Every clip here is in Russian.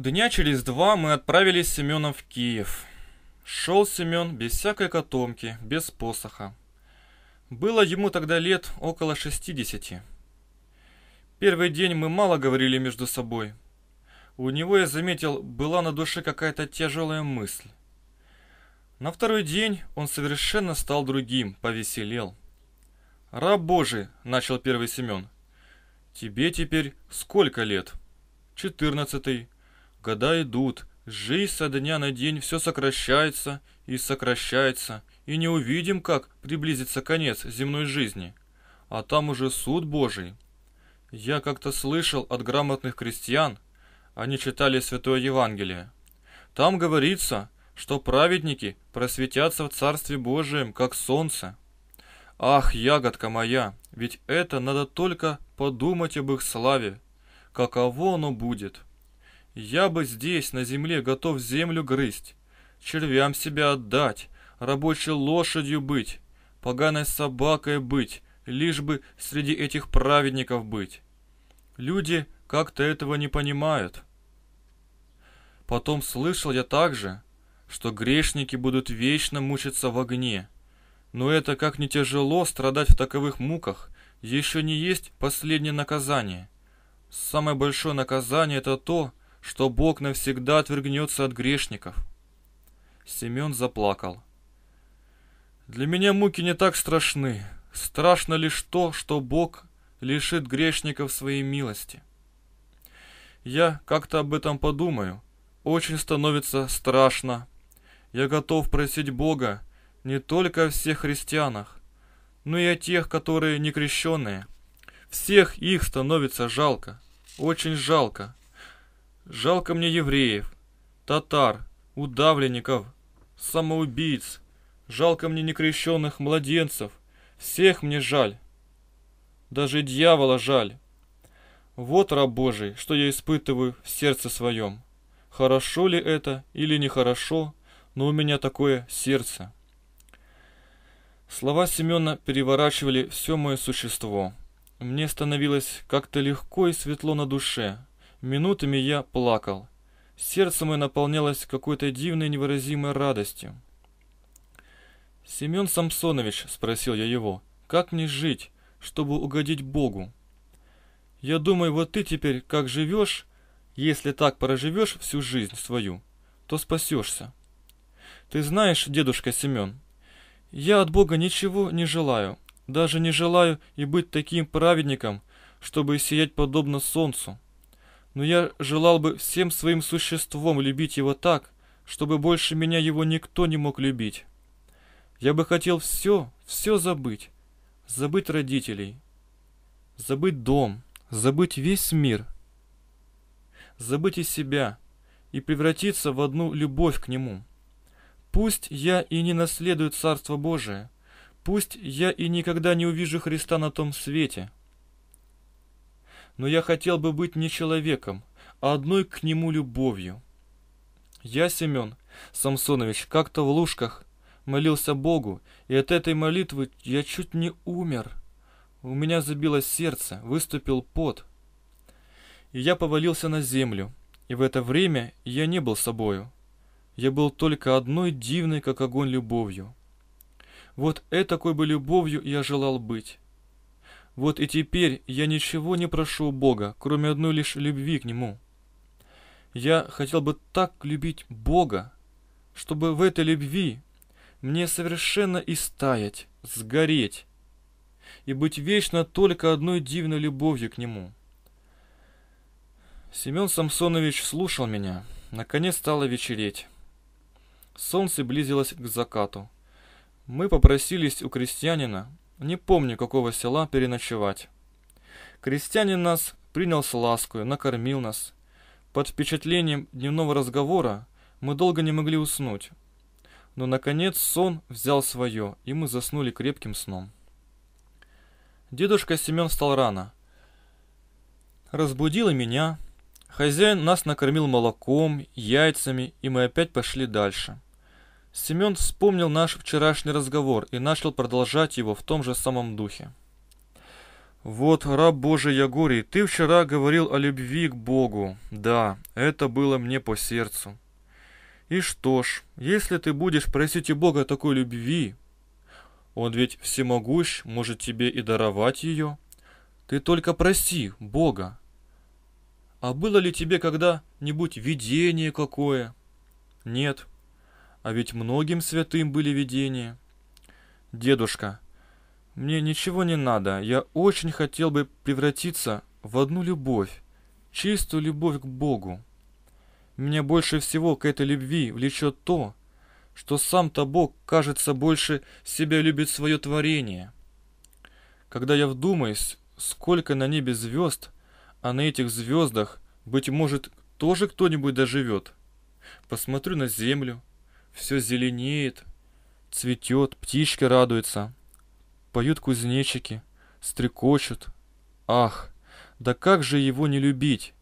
Дня через два мы отправились с Семеном в Киев. Шел Семен без всякой котомки, без посоха. Было ему тогда лет около 60. Первый день мы мало говорили между собой. У него, я заметил, была на душе какая-то тяжелая мысль. На второй день он совершенно стал другим, повеселел. «Раб Божий!» – начал первый Семен. «Тебе теперь сколько лет?» «Четырнадцатый». Года идут, жизнь со дня на день все сокращается и сокращается, и не увидим, как приблизится конец земной жизни. А там уже суд Божий. Я как-то слышал от грамотных крестьян, они читали Святое Евангелие. Там говорится, что праведники просветятся в Царстве Божием, как солнце. Ах, ягодка моя, ведь это надо только подумать об их славе. Каково оно будет?» Я бы здесь, на земле, готов землю грызть, червям себя отдать, рабочей лошадью быть, поганой собакой быть, лишь бы среди этих праведников быть. Люди как-то этого не понимают. Потом слышал я также, что грешники будут вечно мучиться в огне. Но это как не тяжело страдать в таковых муках, еще не есть последнее наказание. Самое большое наказание это то, что Бог навсегда отвергнется от грешников. Семен заплакал. Для меня муки не так страшны. Страшно лишь то, что Бог лишит грешников своей милости. Я как-то об этом подумаю. Очень становится страшно. Я готов просить Бога не только о всех христианах, но и о тех, которые не крещенные. Всех их становится жалко, очень жалко. Жалко мне евреев, татар, удавленников, самоубийц. Жалко мне некрещенных младенцев. Всех мне жаль. Даже дьявола жаль. Вот, раб Божий, что я испытываю в сердце своем. Хорошо ли это или нехорошо, но у меня такое сердце. Слова Семена переворачивали все мое существо. Мне становилось как-то легко и светло на душе. Минутами я плакал. Сердце мое наполнялось какой-то дивной невыразимой радостью. «Семен Самсонович», — спросил я его, — «как мне жить, чтобы угодить Богу?» «Я думаю, вот ты теперь как живешь, если так проживешь всю жизнь свою, то спасешься». «Ты знаешь, дедушка Семен, я от Бога ничего не желаю, даже не желаю и быть таким праведником, чтобы сиять подобно солнцу» но я желал бы всем своим существом любить его так, чтобы больше меня его никто не мог любить. Я бы хотел все, все забыть. Забыть родителей. Забыть дом. Забыть весь мир. Забыть и себя. И превратиться в одну любовь к нему. Пусть я и не наследую Царство Божие. Пусть я и никогда не увижу Христа на том свете но я хотел бы быть не человеком, а одной к нему любовью. Я, Семен Самсонович, как-то в лужках молился Богу, и от этой молитвы я чуть не умер. У меня забилось сердце, выступил пот. И я повалился на землю, и в это время я не был собою. Я был только одной дивной, как огонь, любовью. Вот этакой бы любовью я желал быть. Вот и теперь я ничего не прошу у Бога, кроме одной лишь любви к Нему. Я хотел бы так любить Бога, чтобы в этой любви мне совершенно истаять, сгореть и быть вечно только одной дивной любовью к Нему. Семен Самсонович слушал меня. Наконец стало вечереть. Солнце близилось к закату. Мы попросились у крестьянина, не помню какого села, переночевать. Крестьянин нас принял с ласкою, накормил нас. Под впечатлением дневного разговора мы долго не могли уснуть. Но, наконец, сон взял свое, и мы заснули крепким сном. Дедушка Семен встал рано. Разбудила меня. Хозяин нас накормил молоком, яйцами, и мы опять пошли дальше. Семен вспомнил наш вчерашний разговор и начал продолжать его в том же самом духе. «Вот, раб Божий Ягорий, ты вчера говорил о любви к Богу. Да, это было мне по сердцу. И что ж, если ты будешь просить у Бога такой любви, Он ведь всемогущ, может тебе и даровать ее. Ты только проси Бога. А было ли тебе когда-нибудь видение какое? Нет, а ведь многим святым были видения. Дедушка, мне ничего не надо. Я очень хотел бы превратиться в одну любовь, чистую любовь к Богу. Меня больше всего к этой любви влечет то, что сам-то Бог, кажется, больше себя любит свое творение. Когда я вдумаюсь, сколько на небе звезд, а на этих звездах, быть может, тоже кто-нибудь доживет. Посмотрю на землю, все зеленеет, цветет, птички радуются. Поют кузнечики, стрекочут. Ах, да как же его не любить?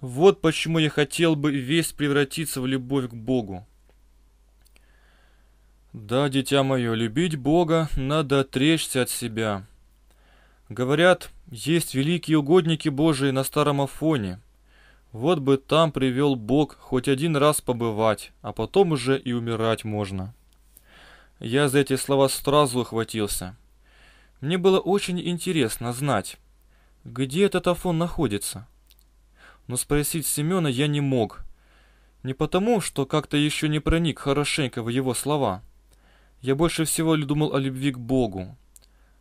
Вот почему я хотел бы весь превратиться в любовь к Богу. Да, дитя мое, любить Бога надо отречься от себя. Говорят, есть великие угодники Божии на старом Афоне — вот бы там привел Бог хоть один раз побывать, а потом уже и умирать можно. Я за эти слова сразу ухватился. Мне было очень интересно знать, где этот Афон находится. Но спросить Семена я не мог. Не потому, что как-то еще не проник хорошенько в его слова. Я больше всего думал о любви к Богу.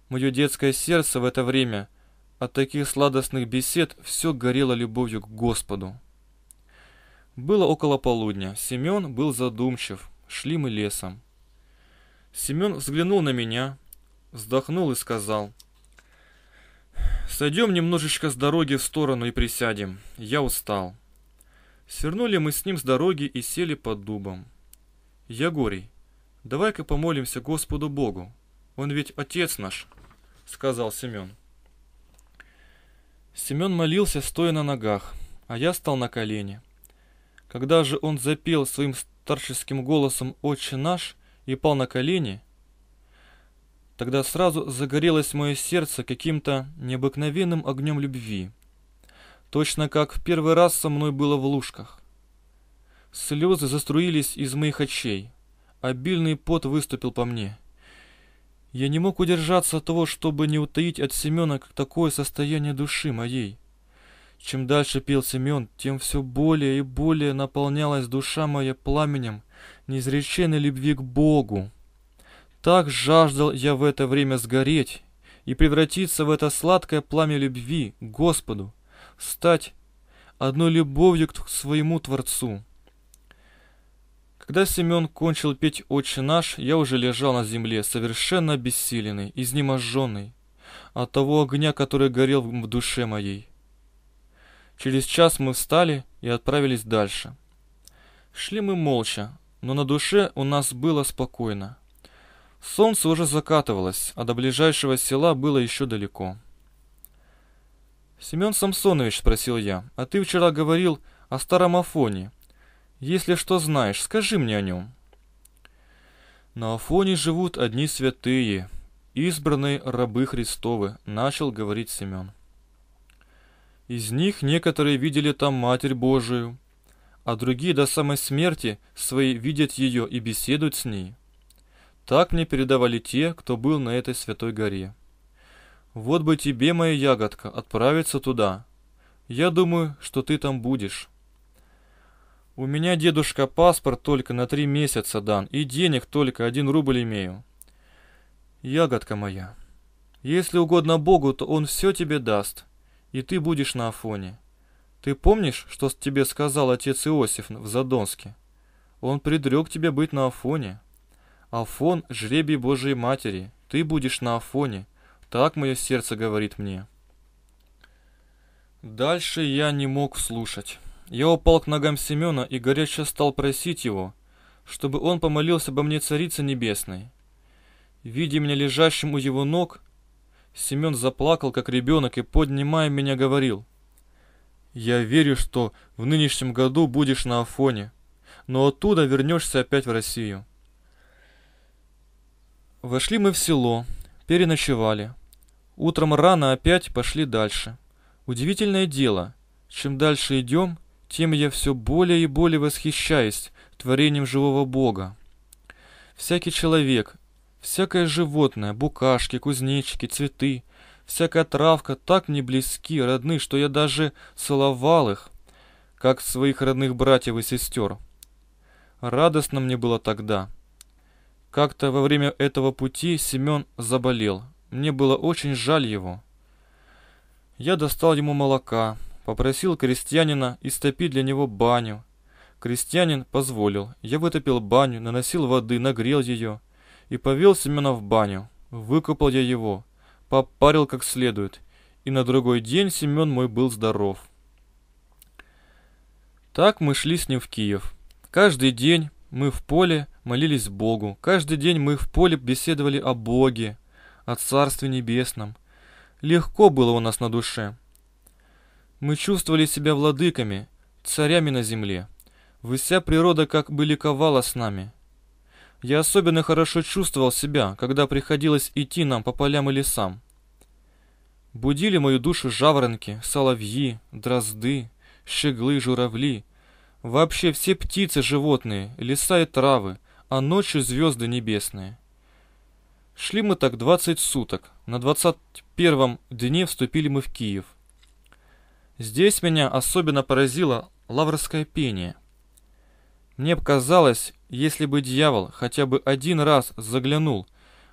Мое детское сердце в это время – от таких сладостных бесед все горело любовью к Господу. Было около полудня. Семен был задумчив. Шли мы лесом. Семен взглянул на меня, вздохнул и сказал. «Сойдем немножечко с дороги в сторону и присядем. Я устал». Свернули мы с ним с дороги и сели под дубом. Ягорий, Давай-ка помолимся Господу Богу. Он ведь Отец наш», — сказал Семен. Семен молился, стоя на ногах, а я стал на колени. Когда же он запел своим старческим голосом «Отче наш» и пал на колени, тогда сразу загорелось мое сердце каким-то необыкновенным огнем любви, точно как в первый раз со мной было в лужках. Слезы заструились из моих очей, обильный пот выступил по мне — я не мог удержаться от того, чтобы не утаить от Семена такое состояние души моей. Чем дальше пел Семен, тем все более и более наполнялась душа моя пламенем неизреченной любви к Богу. Так жаждал я в это время сгореть и превратиться в это сладкое пламя любви к Господу, стать одной любовью к своему Творцу. Когда Семен кончил петь «Отче наш», я уже лежал на земле, совершенно обессиленный, изнеможенный от того огня, который горел в душе моей. Через час мы встали и отправились дальше. Шли мы молча, но на душе у нас было спокойно. Солнце уже закатывалось, а до ближайшего села было еще далеко. «Семен Самсонович», — спросил я, — «а ты вчера говорил о старом Афоне. Если что знаешь, скажи мне о нем». «На Афоне живут одни святые, избранные рабы Христовы», — начал говорить Семен. «Из них некоторые видели там Матерь Божию, а другие до самой смерти свои видят ее и беседуют с ней. Так мне передавали те, кто был на этой святой горе. Вот бы тебе, моя ягодка, отправиться туда. Я думаю, что ты там будешь». У меня, дедушка, паспорт только на три месяца дан, и денег только один рубль имею. Ягодка моя, если угодно Богу, то Он все тебе даст, и ты будешь на Афоне. Ты помнишь, что тебе сказал отец Иосиф в Задонске? Он предрек тебе быть на Афоне. Афон — жребий Божией Матери, ты будешь на Афоне, так мое сердце говорит мне. Дальше я не мог слушать. Я упал к ногам Семена и горячо стал просить его, чтобы он помолился обо мне Царице Небесной. Видя меня лежащим у его ног, Семен заплакал, как ребенок, и, поднимая меня, говорил, «Я верю, что в нынешнем году будешь на Афоне, но оттуда вернешься опять в Россию». Вошли мы в село, переночевали. Утром рано опять пошли дальше. Удивительное дело, чем дальше идем, тем я все более и более восхищаюсь творением живого Бога. Всякий человек, всякое животное, букашки, кузнечики, цветы, всякая травка так мне близки, родны, что я даже целовал их, как своих родных братьев и сестер. Радостно мне было тогда. Как-то во время этого пути Семен заболел. Мне было очень жаль его. Я достал ему молока, Попросил крестьянина истопить для него баню. Крестьянин позволил. Я вытопил баню, наносил воды, нагрел ее. И повел Семена в баню. Выкопал я его. Попарил как следует. И на другой день Семен мой был здоров. Так мы шли с ним в Киев. Каждый день мы в поле молились Богу. Каждый день мы в поле беседовали о Боге, о Царстве Небесном. Легко было у нас на душе. Мы чувствовали себя владыками, царями на земле. Вся природа как бы ликовала с нами. Я особенно хорошо чувствовал себя, когда приходилось идти нам по полям и лесам. Будили мою душу жаворонки, соловьи, дрозды, щеглы, журавли. Вообще все птицы животные, леса и травы, а ночью звезды небесные. Шли мы так двадцать суток. На первом дне вступили мы в Киев – Здесь меня особенно поразило лаврское пение. Мне показалось, если бы дьявол хотя бы один раз заглянул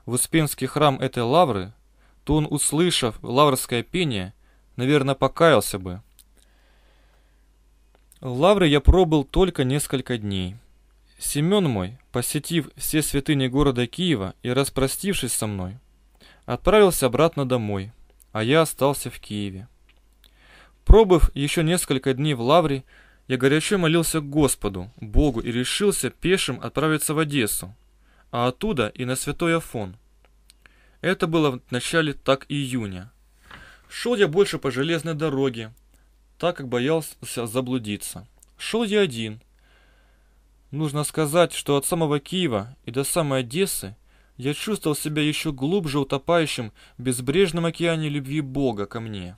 в Успенский храм этой лавры, то он, услышав лаврское пение, наверное, покаялся бы. Лавры я пробыл только несколько дней. Семен мой, посетив все святыни города Киева и распростившись со мной, отправился обратно домой, а я остался в Киеве. Пробыв еще несколько дней в Лавре, я горячо молился Господу, Богу и решился пешим отправиться в Одессу, а оттуда и на Святой Афон. Это было в начале так июня. Шел я больше по железной дороге, так как боялся заблудиться. Шел я один. Нужно сказать, что от самого Киева и до самой Одессы я чувствовал себя еще глубже утопающим в безбрежном океане любви Бога ко мне.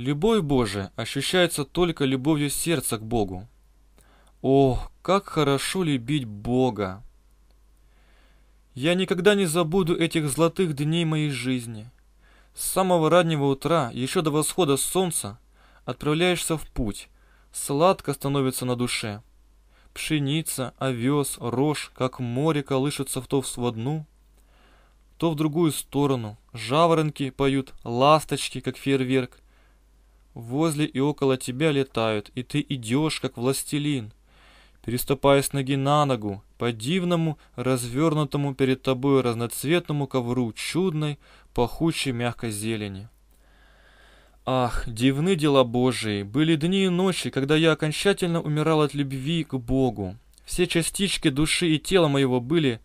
Любовь Божия ощущается только любовью сердца к Богу. О, как хорошо любить Бога! Я никогда не забуду этих золотых дней моей жизни. С самого раннего утра, еще до восхода солнца, отправляешься в путь. Сладко становится на душе. Пшеница, овес, рожь, как море колышутся то в одну, то в другую сторону. Жаворонки поют, ласточки, как фейерверк. Возле и около тебя летают, и ты идешь, как властелин, переступая с ноги на ногу по дивному, развернутому перед тобой разноцветному ковру чудной, пахучей мягкой зелени. Ах, дивны дела Божии, были дни и ночи, когда я окончательно умирал от любви к Богу. Все частички души и тела моего были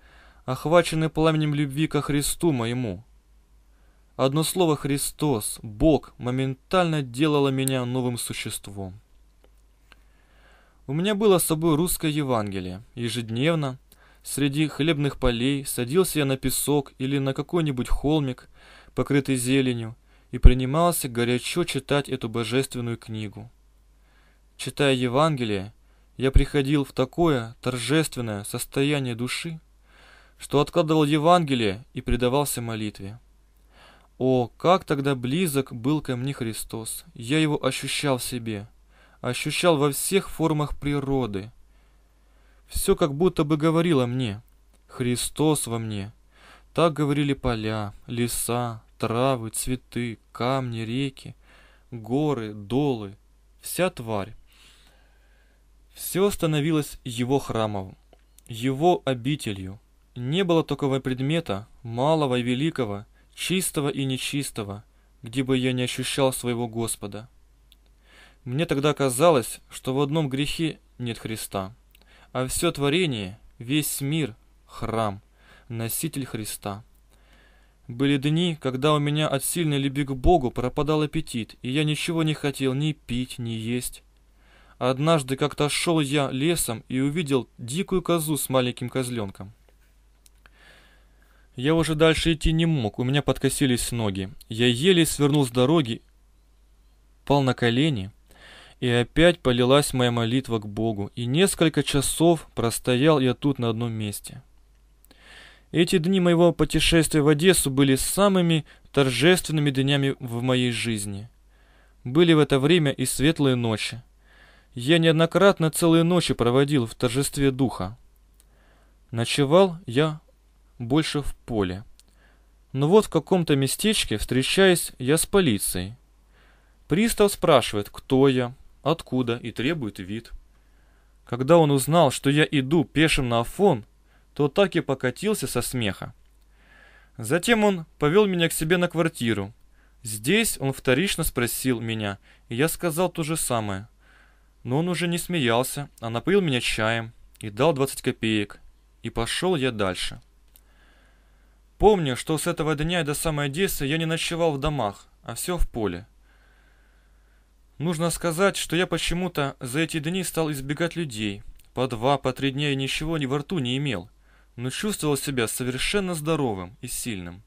охвачены пламенем любви ко Христу моему, Одно слово «Христос», «Бог» моментально делало меня новым существом. У меня было с собой русское Евангелие. Ежедневно, среди хлебных полей, садился я на песок или на какой-нибудь холмик, покрытый зеленью, и принимался горячо читать эту божественную книгу. Читая Евангелие, я приходил в такое торжественное состояние души, что откладывал Евангелие и предавался молитве. О, как тогда близок был ко мне Христос! Я его ощущал в себе, ощущал во всех формах природы. Все как будто бы говорило мне. Христос во мне. Так говорили поля, леса, травы, цветы, камни, реки, горы, долы, вся тварь. Все становилось его храмом, его обителью. Не было такого предмета, малого и великого, чистого и нечистого, где бы я не ощущал своего Господа. Мне тогда казалось, что в одном грехе нет Христа, а все творение, весь мир – храм, носитель Христа. Были дни, когда у меня от сильной любви к Богу пропадал аппетит, и я ничего не хотел ни пить, ни есть. Однажды как-то шел я лесом и увидел дикую козу с маленьким козленком. Я уже дальше идти не мог, у меня подкосились ноги. Я еле свернул с дороги, пал на колени, и опять полилась моя молитва к Богу, и несколько часов простоял я тут на одном месте. Эти дни моего путешествия в Одессу были самыми торжественными днями в моей жизни. Были в это время и светлые ночи. Я неоднократно целые ночи проводил в торжестве духа. Ночевал я больше в поле. Но «Ну вот в каком-то местечке встречаясь я с полицией. Пристав спрашивает, кто я, откуда и требует вид. Когда он узнал, что я иду пешим на Афон, то так и покатился со смеха. Затем он повел меня к себе на квартиру. Здесь он вторично спросил меня, и я сказал то же самое. Но он уже не смеялся, а напоил меня чаем и дал 20 копеек. И пошел я дальше. Помню, что с этого дня и до самой Одессы я не ночевал в домах, а все в поле. Нужно сказать, что я почему-то за эти дни стал избегать людей. По два, по три дня я ничего ни во рту не имел, но чувствовал себя совершенно здоровым и сильным.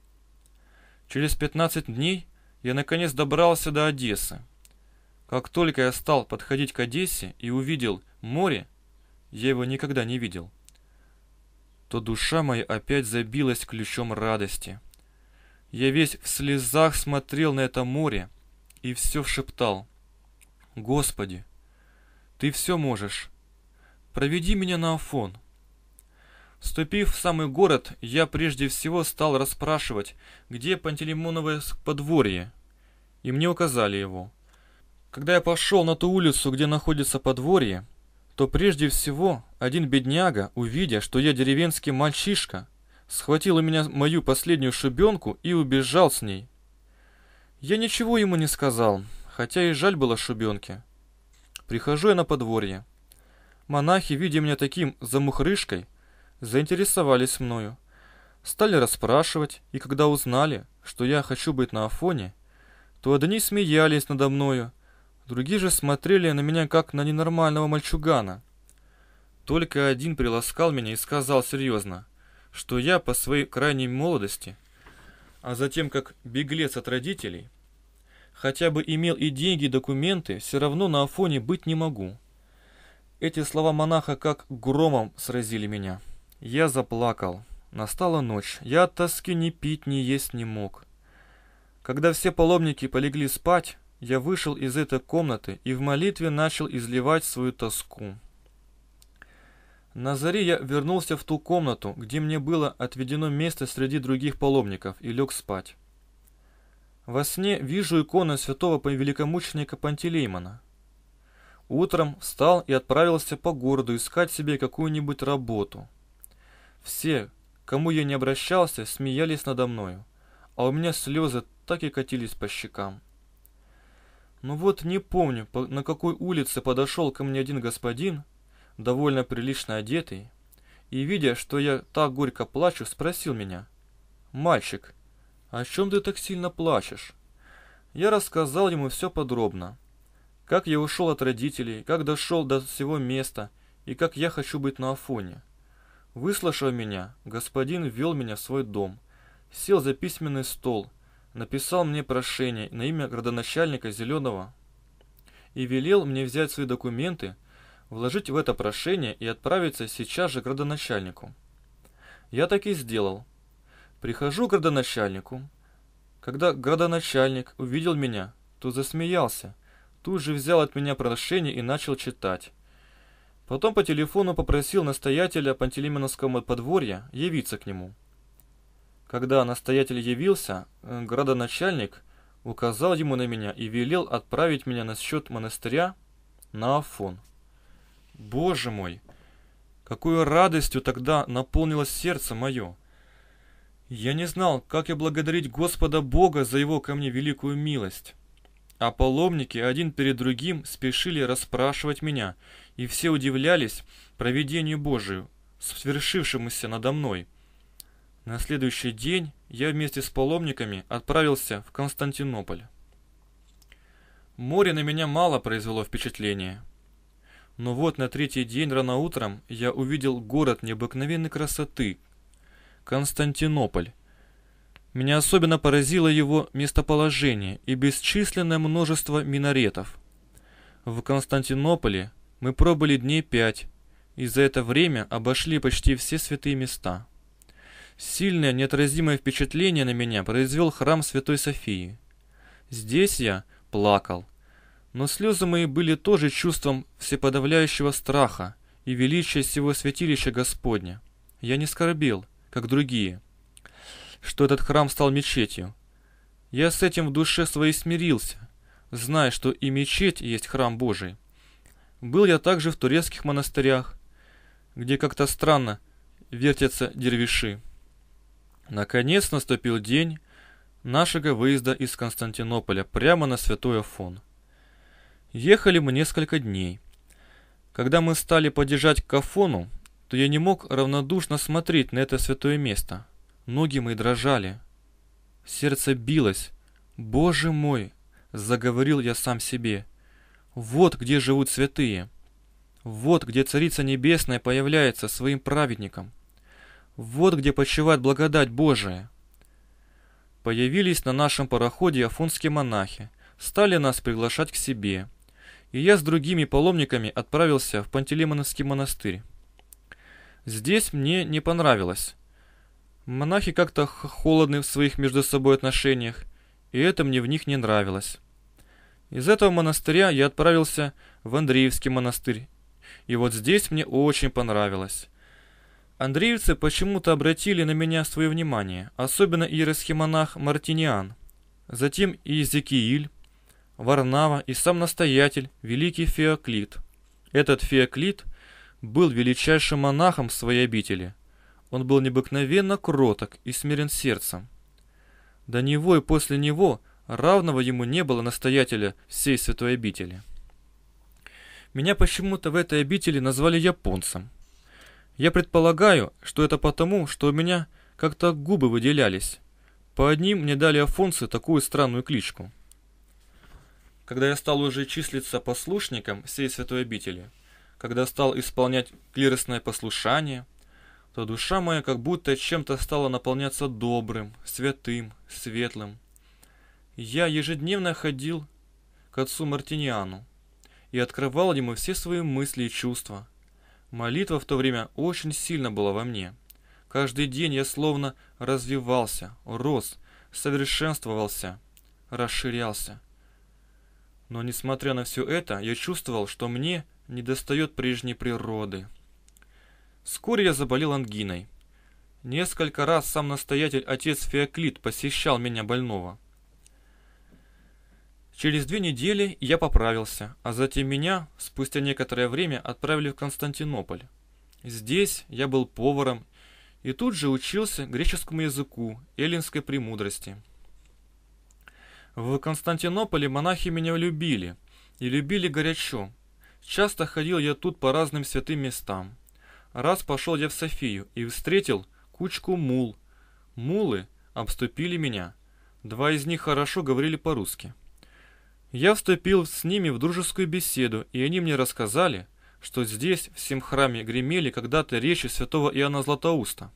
Через 15 дней я наконец добрался до Одессы. Как только я стал подходить к Одессе и увидел море, я его никогда не видел – то душа моя опять забилась ключом радости. Я весь в слезах смотрел на это море и все шептал. «Господи, Ты все можешь. Проведи меня на Афон». Вступив в самый город, я прежде всего стал расспрашивать, где Пантелеймоново подворье, и мне указали его. Когда я пошел на ту улицу, где находится подворье, то прежде всего один бедняга, увидя, что я деревенский мальчишка, схватил у меня мою последнюю шубенку и убежал с ней. Я ничего ему не сказал, хотя и жаль было шубенки. Прихожу я на подворье. Монахи, видя меня таким замухрышкой, заинтересовались мною. Стали расспрашивать, и когда узнали, что я хочу быть на Афоне, то одни смеялись надо мною, Другие же смотрели на меня как на ненормального мальчугана. Только один приласкал меня и сказал серьезно, что я по своей крайней молодости, а затем как беглец от родителей, хотя бы имел и деньги, и документы, все равно на Афоне быть не могу. Эти слова монаха как громом сразили меня. Я заплакал. Настала ночь. Я от тоски ни пить, ни есть не мог. Когда все паломники полегли спать, я вышел из этой комнаты и в молитве начал изливать свою тоску. На заре я вернулся в ту комнату, где мне было отведено место среди других паломников, и лег спать. Во сне вижу икону святого великомученика Пантелеймона. Утром встал и отправился по городу искать себе какую-нибудь работу. Все, кому я не обращался, смеялись надо мною, а у меня слезы так и катились по щекам. Ну вот не помню, на какой улице подошел ко мне один господин, довольно прилично одетый, и, видя, что я так горько плачу, спросил меня, «Мальчик, о чем ты так сильно плачешь?» Я рассказал ему все подробно, как я ушел от родителей, как дошел до всего места и как я хочу быть на Афоне. Выслушав меня, господин ввел меня в свой дом, сел за письменный стол написал мне прошение на имя градоначальника Зеленого и велел мне взять свои документы, вложить в это прошение и отправиться сейчас же к градоначальнику. Я так и сделал. Прихожу к градоначальнику. Когда градоначальник увидел меня, то засмеялся, тут же взял от меня прошение и начал читать. Потом по телефону попросил настоятеля Пантелеймоновского подворья явиться к нему. Когда настоятель явился, э, градоначальник указал ему на меня и велел отправить меня на счет монастыря на Афон. Боже мой, какую радостью тогда наполнилось сердце мое! Я не знал, как я благодарить Господа Бога за его ко мне великую милость. А паломники один перед другим спешили расспрашивать меня, и все удивлялись проведению Божию, свершившемуся надо мной – на следующий день я вместе с паломниками отправился в Константинополь. Море на меня мало произвело впечатления. Но вот на третий день рано утром я увидел город необыкновенной красоты – Константинополь. Меня особенно поразило его местоположение и бесчисленное множество минаретов. В Константинополе мы пробыли дней пять, и за это время обошли почти все святые места – Сильное, неотразимое впечатление на меня произвел храм Святой Софии. Здесь я плакал, но слезы мои были тоже чувством всеподавляющего страха и величия всего святилища Господня. Я не скорбел, как другие, что этот храм стал мечетью. Я с этим в душе своей смирился, зная, что и мечеть есть храм Божий. Был я также в турецких монастырях, где как-то странно вертятся дервиши. Наконец наступил день нашего выезда из Константинополя прямо на Святой Афон. Ехали мы несколько дней. Когда мы стали подъезжать к Афону, то я не мог равнодушно смотреть на это святое место. Ноги мои дрожали. Сердце билось. «Боже мой!» – заговорил я сам себе. «Вот где живут святые. Вот где Царица Небесная появляется своим праведником. Вот где почивает благодать Божия. Появились на нашем пароходе афонские монахи, стали нас приглашать к себе. И я с другими паломниками отправился в Пантелеймоновский монастырь. Здесь мне не понравилось. Монахи как-то холодны в своих между собой отношениях, и это мне в них не нравилось. Из этого монастыря я отправился в Андреевский монастырь, и вот здесь мне очень понравилось. Андреевцы почему-то обратили на меня свое внимание, особенно иеросхимонах Мартиниан, затем и Иезекииль, Варнава и сам настоятель, великий Феоклит. Этот Феоклит был величайшим монахом в своей обители. Он был необыкновенно кроток и смирен сердцем. До него и после него равного ему не было настоятеля всей святой обители. Меня почему-то в этой обители назвали японцем – я предполагаю, что это потому, что у меня как-то губы выделялись. По одним мне дали Афонцы такую странную кличку. Когда я стал уже числиться послушником всей святой обители, когда стал исполнять клиросное послушание, то душа моя как будто чем-то стала наполняться добрым, святым, светлым. Я ежедневно ходил к отцу Мартиниану и открывал ему все свои мысли и чувства – Молитва в то время очень сильно была во мне. Каждый день я словно развивался, рос, совершенствовался, расширялся. Но несмотря на все это, я чувствовал, что мне недостает прежней природы. Вскоре я заболел ангиной. Несколько раз сам настоятель отец Феоклит посещал меня больного. Через две недели я поправился, а затем меня, спустя некоторое время, отправили в Константинополь. Здесь я был поваром и тут же учился греческому языку, эллинской премудрости. В Константинополе монахи меня любили, и любили горячо. Часто ходил я тут по разным святым местам. Раз пошел я в Софию и встретил кучку мул. Мулы обступили меня. Два из них хорошо говорили по-русски. Я вступил с ними в дружескую беседу, и они мне рассказали, что здесь, в всем храме, гремели когда-то речи святого Иоанна Златоуста.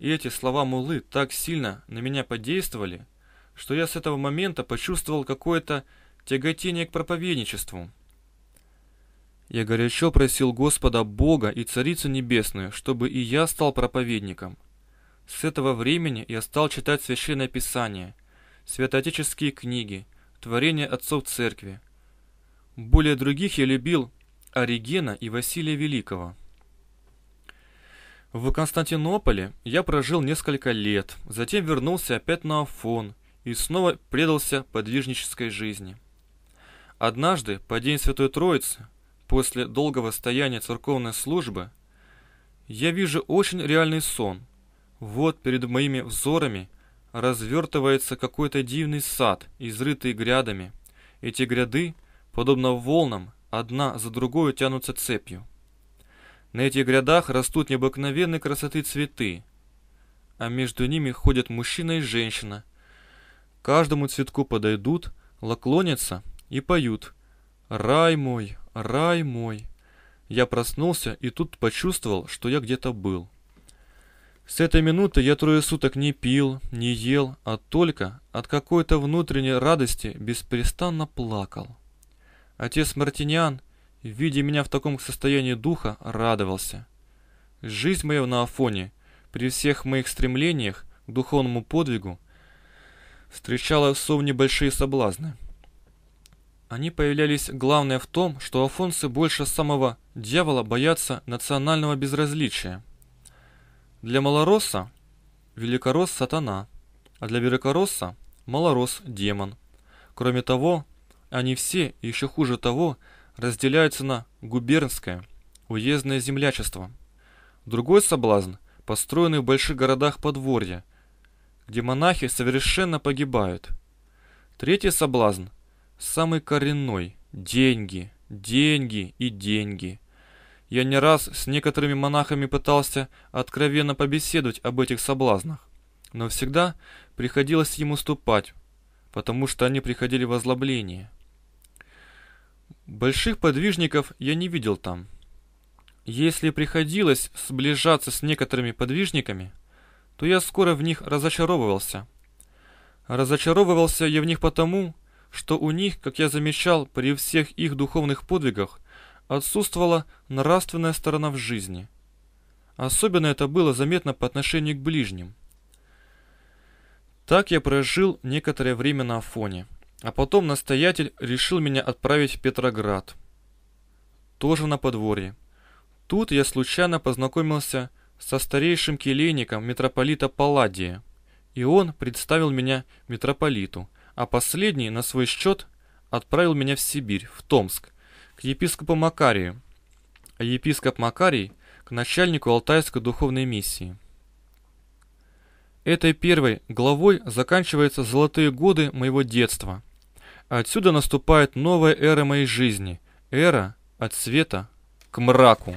И эти слова Мулы так сильно на меня подействовали, что я с этого момента почувствовал какое-то тяготение к проповедничеству. Я горячо просил Господа Бога и Царицу Небесную, чтобы и я стал проповедником. С этого времени я стал читать Священное Писание, святоотеческие книги – творение отцов церкви. Более других я любил Оригена и Василия Великого. В Константинополе я прожил несколько лет, затем вернулся опять на Афон и снова предался подвижнической жизни. Однажды, по день Святой Троицы, после долгого стояния церковной службы, я вижу очень реальный сон. Вот перед моими взорами – развертывается какой-то дивный сад, изрытый грядами. Эти гряды, подобно волнам, одна за другой тянутся цепью. На этих грядах растут необыкновенной красоты цветы, а между ними ходят мужчина и женщина. Каждому цветку подойдут, локлонятся и поют «Рай мой, рай мой». Я проснулся и тут почувствовал, что я где-то был. С этой минуты я трое суток не пил, не ел, а только от какой-то внутренней радости беспрестанно плакал. Отец Мартиниан, видя меня в таком состоянии духа, радовался. Жизнь моя на Афоне, при всех моих стремлениях к духовному подвигу, встречала в Совне большие соблазны. Они появлялись главное в том, что афонцы больше самого дьявола боятся национального безразличия – для малоросса великоросс – сатана, а для великоросса – малоросс – демон. Кроме того, они все, еще хуже того, разделяются на губернское, уездное землячество. Другой соблазн – построенный в больших городах подворья, где монахи совершенно погибают. Третий соблазн – самый коренной – деньги, деньги и деньги – я не раз с некоторыми монахами пытался откровенно побеседовать об этих соблазнах, но всегда приходилось ему ступать, потому что они приходили в озлобление. Больших подвижников я не видел там. Если приходилось сближаться с некоторыми подвижниками, то я скоро в них разочаровывался. Разочаровывался я в них потому, что у них, как я замечал, при всех их духовных подвигах – отсутствовала нравственная сторона в жизни. Особенно это было заметно по отношению к ближним. Так я прожил некоторое время на Афоне, а потом настоятель решил меня отправить в Петроград. Тоже на подворье. Тут я случайно познакомился со старейшим келейником митрополита Палладия, и он представил меня митрополиту, а последний на свой счет отправил меня в Сибирь, в Томск – к епископу Макарию, а епископ Макарий к начальнику Алтайской духовной миссии. Этой первой главой заканчиваются золотые годы моего детства. Отсюда наступает новая эра моей жизни, эра от света к мраку.